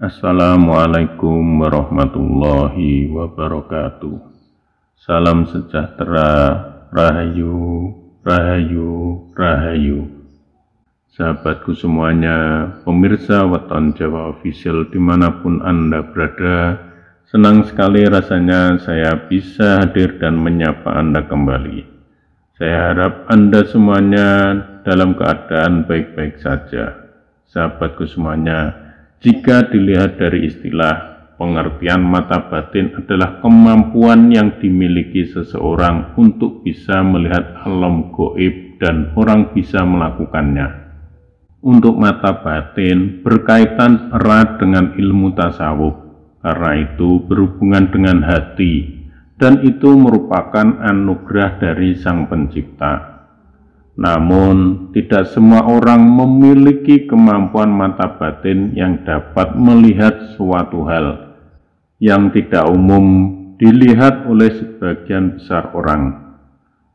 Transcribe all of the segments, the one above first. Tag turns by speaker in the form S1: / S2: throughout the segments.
S1: Assalamualaikum warahmatullahi wabarakatuh. Salam sejahtera, rahayu, rahayu, rahayu. Sahabatku semuanya, pemirsa Weton Jawa Official dimanapun Anda berada, senang sekali rasanya saya bisa hadir dan menyapa Anda kembali. Saya harap Anda semuanya dalam keadaan baik-baik saja. Sahabatku semuanya, jika dilihat dari istilah, pengertian mata batin adalah kemampuan yang dimiliki seseorang untuk bisa melihat alam goib dan orang bisa melakukannya. Untuk mata batin berkaitan erat dengan ilmu tasawuf, karena itu berhubungan dengan hati, dan itu merupakan anugerah dari Sang Pencipta namun, tidak semua orang memiliki kemampuan mata batin yang dapat melihat suatu hal yang tidak umum dilihat oleh sebagian besar orang.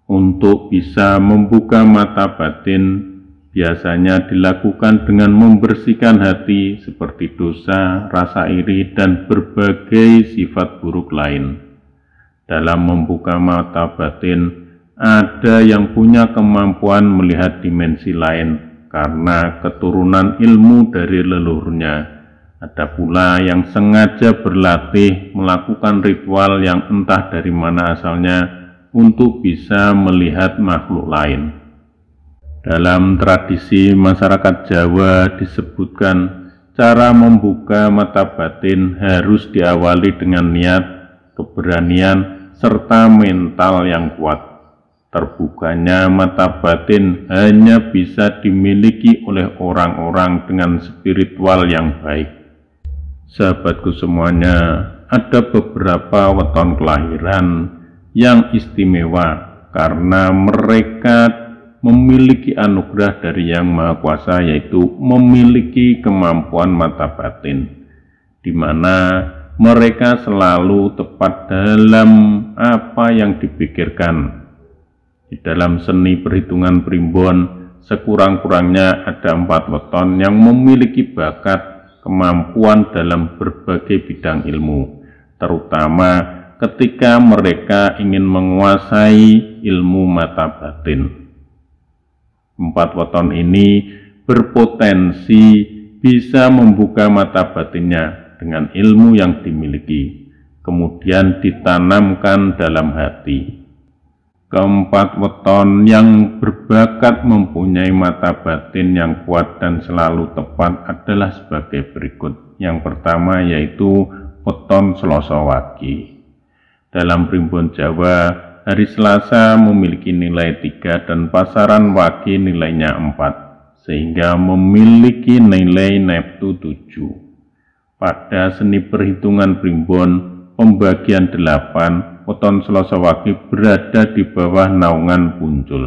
S1: Untuk bisa membuka mata batin, biasanya dilakukan dengan membersihkan hati seperti dosa, rasa iri, dan berbagai sifat buruk lain. Dalam membuka mata batin, ada yang punya kemampuan melihat dimensi lain karena keturunan ilmu dari leluhurnya. Ada pula yang sengaja berlatih melakukan ritual yang entah dari mana asalnya untuk bisa melihat makhluk lain. Dalam tradisi masyarakat Jawa disebutkan cara membuka mata batin harus diawali dengan niat, keberanian, serta mental yang kuat Terbukanya mata batin hanya bisa dimiliki oleh orang-orang dengan spiritual yang baik. Sahabatku semuanya, ada beberapa weton kelahiran yang istimewa karena mereka memiliki anugerah dari Yang Maha Kuasa yaitu memiliki kemampuan mata batin di mana mereka selalu tepat dalam apa yang dipikirkan di dalam seni perhitungan primbon, sekurang-kurangnya ada empat weton yang memiliki bakat kemampuan dalam berbagai bidang ilmu, terutama ketika mereka ingin menguasai ilmu mata batin. Empat weton ini berpotensi bisa membuka mata batinnya dengan ilmu yang dimiliki, kemudian ditanamkan dalam hati. Keempat, weton yang berbakat mempunyai mata batin yang kuat dan selalu tepat adalah sebagai berikut. Yang pertama yaitu weton Selasa Wage. Dalam primbon Jawa, hari Selasa memiliki nilai tiga dan pasaran Wage nilainya empat, sehingga memiliki nilai Neptu tujuh. Pada seni perhitungan primbon, pembagian delapan weton Selasa Wage berada di bawah naungan puncul.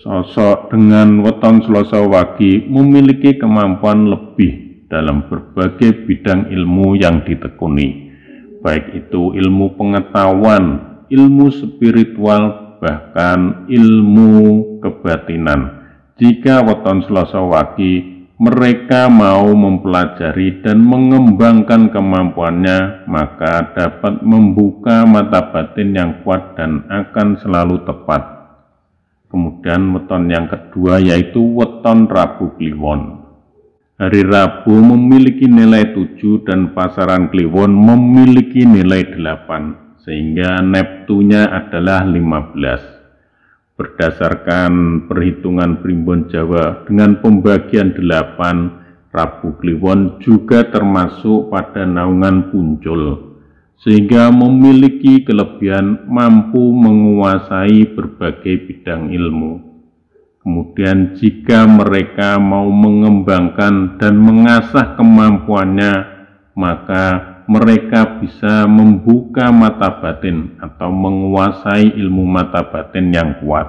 S1: Sosok dengan weton Selasa Wage memiliki kemampuan lebih dalam berbagai bidang ilmu yang ditekuni, baik itu ilmu pengetahuan, ilmu spiritual, bahkan ilmu kebatinan. Jika weton Selasa Wage mereka mau mempelajari dan mengembangkan kemampuannya, maka dapat membuka mata batin yang kuat dan akan selalu tepat. Kemudian weton yang kedua yaitu weton Rabu Kliwon. Hari Rabu memiliki nilai 7 dan pasaran Kliwon memiliki nilai 8, sehingga Neptunya adalah 15 berdasarkan perhitungan primbon Jawa dengan pembagian 8 Rabu Kliwon juga termasuk pada naungan puncul sehingga memiliki kelebihan mampu menguasai berbagai bidang ilmu. Kemudian jika mereka mau mengembangkan dan mengasah kemampuannya, maka mereka bisa membuka mata batin atau menguasai ilmu mata batin yang kuat.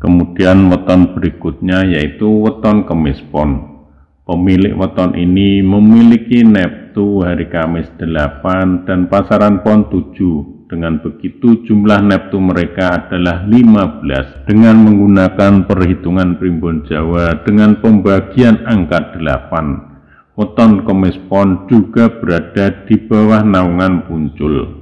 S1: Kemudian weton berikutnya yaitu weton kemispon. Pemilik weton ini memiliki neptu hari Kamis 8 dan pasaran pon 7. Dengan begitu jumlah neptu mereka adalah 15 dengan menggunakan perhitungan primbon Jawa dengan pembagian angka 8 Weton komispon juga berada di bawah naungan puncul.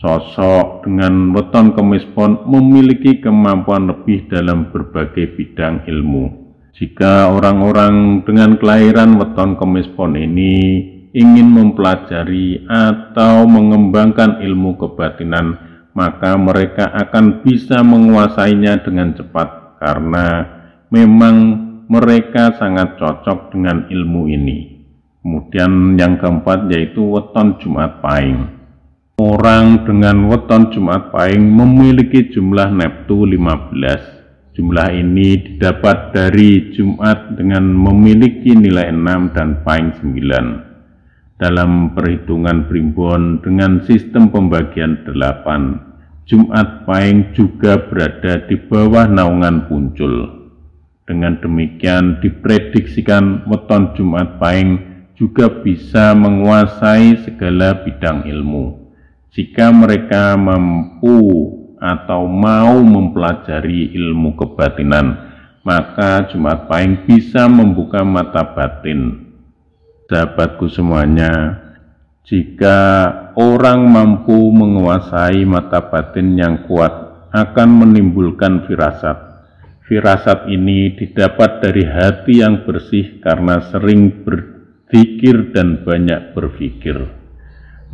S1: Sosok dengan weton komispon memiliki kemampuan lebih dalam berbagai bidang ilmu. Jika orang-orang dengan kelahiran weton komispon ini ingin mempelajari atau mengembangkan ilmu kebatinan, maka mereka akan bisa menguasainya dengan cepat karena memang mereka sangat cocok dengan ilmu ini. Kemudian yang keempat yaitu weton Jumat Pahing. Orang dengan weton Jumat Pahing memiliki jumlah neptu 15. Jumlah ini didapat dari Jumat dengan memiliki nilai 6 dan Pahing 9. Dalam perhitungan primbon dengan sistem pembagian 8, Jumat Pahing juga berada di bawah naungan puncul. Dengan demikian diprediksikan weton Jumat Pahing juga bisa menguasai segala bidang ilmu. Jika mereka mampu atau mau mempelajari ilmu kebatinan, maka Jumat Pahing bisa membuka mata batin. Sahabatku semuanya, jika orang mampu menguasai mata batin yang kuat, akan menimbulkan firasat. Firasat ini didapat dari hati yang bersih karena sering ber zikir dan banyak berpikir.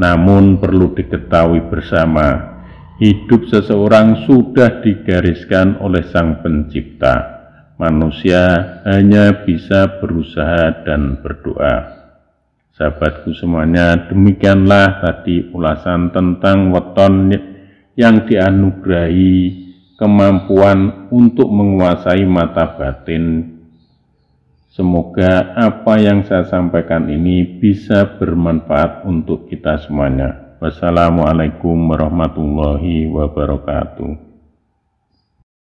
S1: Namun perlu diketahui bersama, hidup seseorang sudah digariskan oleh Sang Pencipta. Manusia hanya bisa berusaha dan berdoa. Sahabatku semuanya, demikianlah tadi ulasan tentang weton yang dianugerahi kemampuan untuk menguasai mata batin Semoga apa yang saya sampaikan ini bisa bermanfaat untuk kita semuanya. Wassalamualaikum warahmatullahi wabarakatuh.